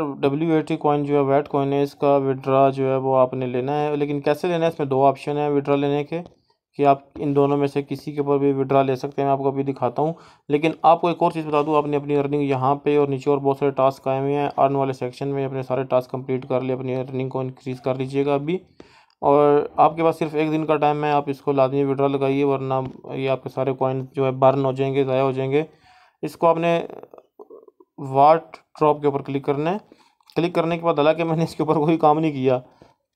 W A T coin जो है wait coin है इसका विड्रा जो है वो आपने लेना है लेकिन कैसे लेना है इसमें दो ऑप्शन है विड्रा लेने के कि आप इन दोनों में से किसी के ऊपर भी विड्रा ले सकते हैं मैं आपको अभी दिखाता हूँ लेकिन आपको एक और चीज़ बता दूँ आपने अपनी अर्निंग यहाँ पे और नीचे और बहुत सारे टास्क आए हुए हैं अर्न वाले सेक्शन में अपने सारे टास्क कंप्लीट कर लिए अपनी अर्निंग को इंक्रीज़ कर लीजिएगा अभी और आपके पास सिर्फ एक दिन का टाइम है आप इसको लाजमी विड्रा लगाइए वरना ये आपके सारे कॉइन जो है बर्न हो जाएंगे ज़ाया हो जाएंगे इसको आपने वाट ड्रॉप के ऊपर क्लिक करना है क्लिक करने के बाद हालांकि मैंने इसके ऊपर कोई काम नहीं किया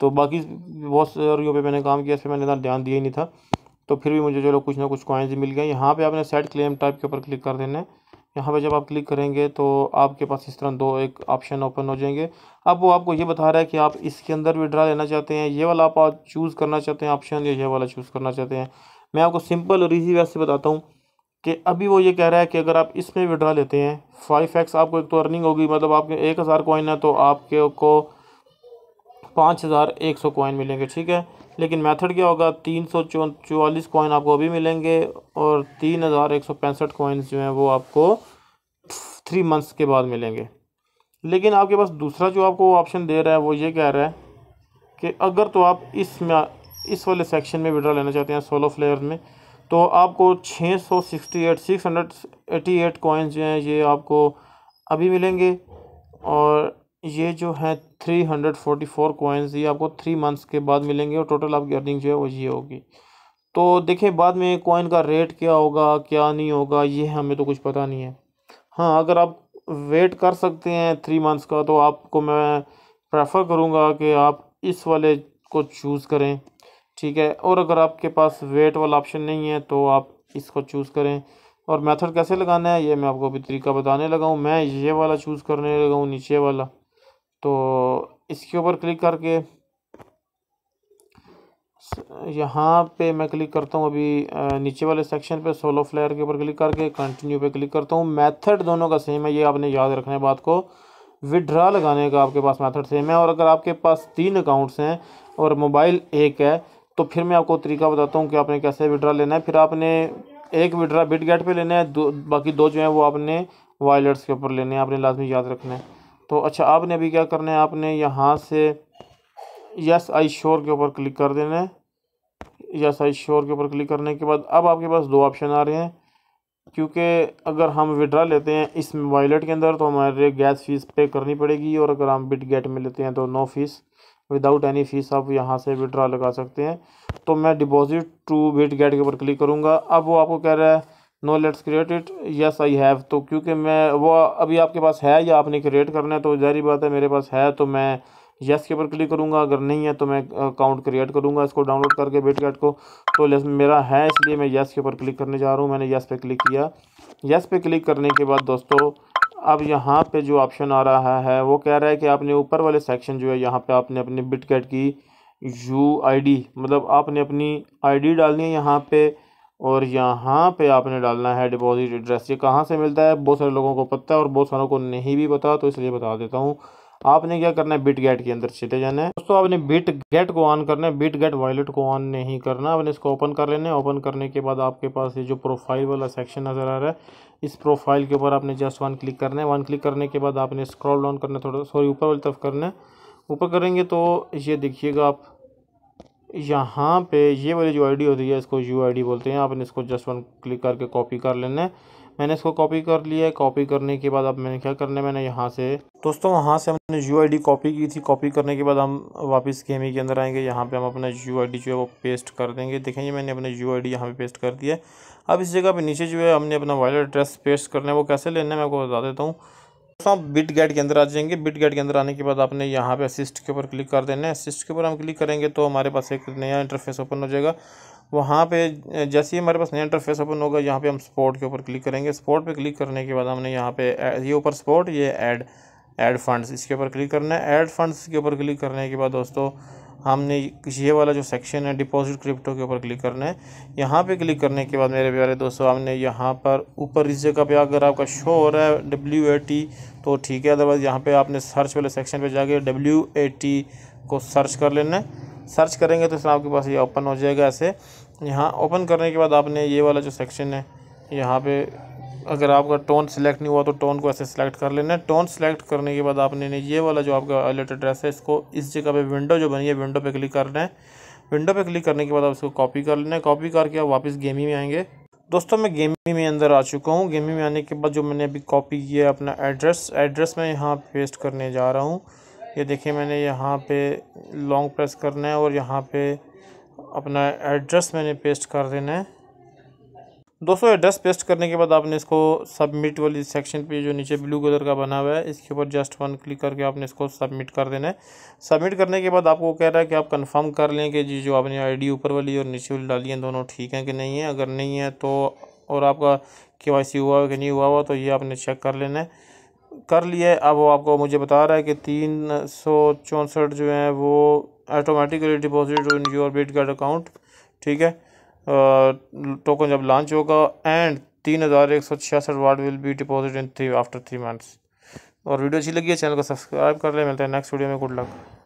तो बाकी बहुत सारियों पे मैंने काम किया इस पर मैंने इतना ध्यान दिया ही नहीं था तो फिर भी मुझे चलो कुछ ना कुछ कॉइन्स मिल गए यहाँ पे आपने सेट क्लेम टाइप के ऊपर क्लिक कर देना है यहाँ पे जब आप क्लिक करेंगे तो आपके पास इस तरह दो एक ऑप्शन ओपन हो जाएंगे अब वो आपको ये बता रहा है कि आप इसके अंदर विड्रा लेना चाहते हैं ये वाला आप चूज़ करना चाहते हैं ऑप्शन या ये वाला चूज़ करना चाहते हैं मैं आपको सिंपल और ईजी वैसे बताता हूँ कि अभी वो ये कह रहा है कि अगर आप इसमें विड्रा लेते हैं फाइव एक्स आपको एक तो अर्निंग होगी मतलब आपके एक हज़ार कॉइन है तो आपके को पाँच हज़ार एक सौ कॉइन मिलेंगे ठीक है लेकिन मेथड क्या होगा तीन सौ चौवालीस कॉइन आपको अभी मिलेंगे और तीन हज़ार एक सौ पैंसठ कॉइन्स जो हैं वो आपको थ्री मंथ्स के बाद मिलेंगे लेकिन आपके पास दूसरा जो आपको ऑप्शन दे रहा है वो ये कह रहा है कि अगर तो आप इस इस वाले सेक्शन में विड्रा लेना चाहते हैं सोलो फ्लेयर में तो आपको छः सौ sixty eight six hundred eighty eight coins जो हैं ये आपको अभी मिलेंगे और ये जो है three hundred forty four coins ये आपको थ्री मंथ्स के बाद मिलेंगे और टोटल आपकी अर्निंग जो है वो ये होगी तो देखिए बाद में कॉइन का रेट क्या होगा क्या नहीं होगा ये हमें तो कुछ पता नहीं है हाँ अगर आप वेट कर सकते हैं थ्री मंथ्स का तो आपको मैं प्रेफर करूँगा कि आप इस वाले को चूज़ करें ठीक है और अगर आपके पास वेट वाला ऑप्शन नहीं है तो आप इसको चूज़ करें और मेथड कैसे लगाना है ये मैं आपको अभी तरीका बताने लगा हूँ मैं ये वाला चूज़ करने लगा हूँ नीचे वाला तो इसके ऊपर क्लिक करके यहाँ पे मैं क्लिक करता हूँ अभी नीचे वाले सेक्शन पे सोलो फ्लेयर के ऊपर क्लिक करके कंटिन्यू पे क्लिक करता हूँ मेथड दोनों का सेम है ये आपने याद रखना है बात को विड्रा लगाने का आपके पास मेथड सेम है और अगर आपके पास तीन अकाउंट्स हैं और मोबाइल एक है तो फिर मैं आपको तरीका बताता हूँ कि आपने कैसे विड्रा लेना है फिर आपने एक विड्रा बिट गेट पर लेना है दो बाकी दो जो हैं वो आपने वायलेट्स के ऊपर लेने हैं आपने लाजमी याद रखना है तो अच्छा आपने अभी क्या करना है आपने यहाँ से यस आई श्योर के ऊपर क्लिक कर देना है यस आई श्योर के ऊपर क्लिक करने के बाद अब आपके पास दो ऑप्शन आ रहे हैं क्योंकि अगर हम विड्रा लेते हैं इस वॉलेट के अंदर तो हमारे गैस फीस पे करनी पड़ेगी और अगर हम बिट गेट में लेते हैं तो no fees without any fees आप यहाँ से विड्रा लगा सकते हैं तो मैं डिपॉजिट टू बिट गेट के ऊपर क्लिक करूँगा अब वो आपको कह रहा है no let's create it yes I have तो क्योंकि मैं वो अभी आपके पास है या आपने क्रिएट करना है तो जहरी बात है मेरे पास है तो मैं यस के ऊपर क्लिक करूँगा अगर नहीं है तो मैं अकाउंट क्रिएट करूँगा इसको डाउनलोड करके बिट गेट को तो लेस मेरा है इसलिए मैं यस के ऊपर क्लिक करने जा रहा हूँ मैंने यस पे क्लिक किया यस पे क्लिक करने के बाद दोस्तों अब यहाँ पे जो ऑप्शन आ रहा है वो कह रहा है कि आपने ऊपर वाले सेक्शन जो है यहाँ पे आपने अपने बिटकेट की यू डी मतलब आपने अपनी आईडी डालनी है यहाँ पे और यहाँ पे आपने डालना है डिपॉजिट एड्रेस ये कहाँ से मिलता है बहुत सारे लोगों को पता है और बहुत सारों को नहीं भी पता तो इसलिए बता देता हूँ आपने क्या करना है बिट गेट के अंदर चले जाना है दोस्तों आपने बिट गेट को ऑन करना है बिट गेट वॉलेट को ऑन नहीं करना आपने इसको ओपन कर लेना है ओपन करने के बाद आपके पास ये जो प्रोफाइल वाला सेक्शन नज़र आ रहा है इस प्रोफाइल के ऊपर आपने जस्ट वन क्लिक करना है वन क्लिक करने के बाद आपने स्क्रॉल डाउन करना थोड़ा सॉरी ऊपर वाली तरफ करना है ऊपर करेंगे तो ये देखिएगा आप यहाँ पे ये वाली जो आईडी होती है इसको यू आईडी बोलते हैं आपने इसको जस्ट वन क्लिक करके कॉपी कर लेना है मैंने इसको कॉपी कर लिया है कॉपी करने के बाद अब मैंने क्या करना है मैंने यहाँ से दोस्तों वहाँ से हमने यू आई कॉपी की थी कॉपी करने के बाद हम वापस गेमी के अंदर आएंगे यहाँ पे हम अपना यू आई जो है वो पेस्ट कर देंगे देखेंगे मैंने अपना यू आई डी यहाँ पर पेस्ट कर दिया अब इस जगह पर नीचे जो है हमने अपना वॉलेट एड्रेस पेस्ट करना है वो कैसे लेना है मैं आपको बता देता हूँ दोस्तों बिट गेट के अंदर आ जाएंगे बिट गेट के अंदर आने के बाद आपने यहाँ पे असिस्ट के ऊपर क्लिक कर देना है असिस्ट के ऊपर हम क्लिक करेंगे तो हमारे पास एक नया इंटरफेस ओपन हो जाएगा वहाँ पे जैसे ही हमारे पास नया इंटरफेस ओपन होगा यहाँ पे हम स्पोर्ट के ऊपर क्लिक करेंगे स्पोर्ट पे क्लिक करने के बाद हमने यहाँ पे ये ऊपर स्पोर्ट ये एड ऐड फंड्स इसके ऊपर क्लिक करना है ऐड फंड्स के ऊपर क्लिक करने के बाद दोस्तों हमने ये वाला जो सेक्शन है डिपॉजिट क्रिप्टो के ऊपर क्लिक करना है यहाँ पे क्लिक करने के बाद मेरे प्यारे दोस्तों हमने यहाँ पर ऊपर इस जगह पे अगर आपका शो हो रहा है डब्ल्यू ए टी तो ठीक है अदरवाइज़ यहाँ पे आपने सर्च वाले सेक्शन पे जाके डब्ल्यू ए टी को सर्च कर लेना है सर्च करेंगे तो इसमें आपके पास ये ओपन हो जाएगा ऐसे यहाँ ओपन करने के बाद आपने ये वाला जो सेक्शन है यहाँ पर अगर आपका टोन सेलेक्ट नहीं हुआ तो टोन को ऐसे सेलेक्ट कर लेना है टोन सेलेक्ट करने के बाद आपने ये वाला जो आपका अलर्ट एड्रेस है इसको इस जगह पे विंडो जो बनी है विंडो पे क्लिक करना है विंडो पे क्लिक करने के बाद आप इसको कॉपी कर लेना है कॉपी करके आप वापस गेमी में आएंगे दोस्तों मैं गेमी में अंदर आ चुका हूँ गेमी में आने के बाद जो मैंने अभी कॉपी किया है अपना एड्रेस एड्रेस मैं यहाँ पेस्ट करने जा रहा हूँ ये देखिए मैंने यहाँ पर लॉन्ग प्रेस करना है और यहाँ पर अपना एड्रेस मैंने पेस्ट कर देना है दोस्तों एड्रेस पेस्ट करने के बाद आपने इसको सबमिट वाली सेक्शन पे जो नीचे ब्लू कलर का बना हुआ है इसके ऊपर जस्ट वन क्लिक करके आपने इसको सबमिट कर देना है सबमिट करने के बाद आपको कह रहा है कि आप कंफर्म कर लें कि जी जो आपने आईडी ऊपर वाली और नीचे वाली डाली है दोनों ठीक हैं कि नहीं है अगर नहीं है तो और आपका के हुआ कि नहीं हुआ हुआ तो ये आपने चेक कर लेना है कर लिया अब वो आपको मुझे बता रहा है कि तीन सौ चौंसठ जो हैं वो automatically deposit in your Bitget account ठीक है टोकन जब लॉन्च होगा एंड तीन हज़ार एक सौ छियासठ ward will be deposit in three after three months और वीडियो अच्छी लगी है चैनल को सब्सक्राइब कर ले मिलते हैं नेक्स्ट वीडियो में गुड लक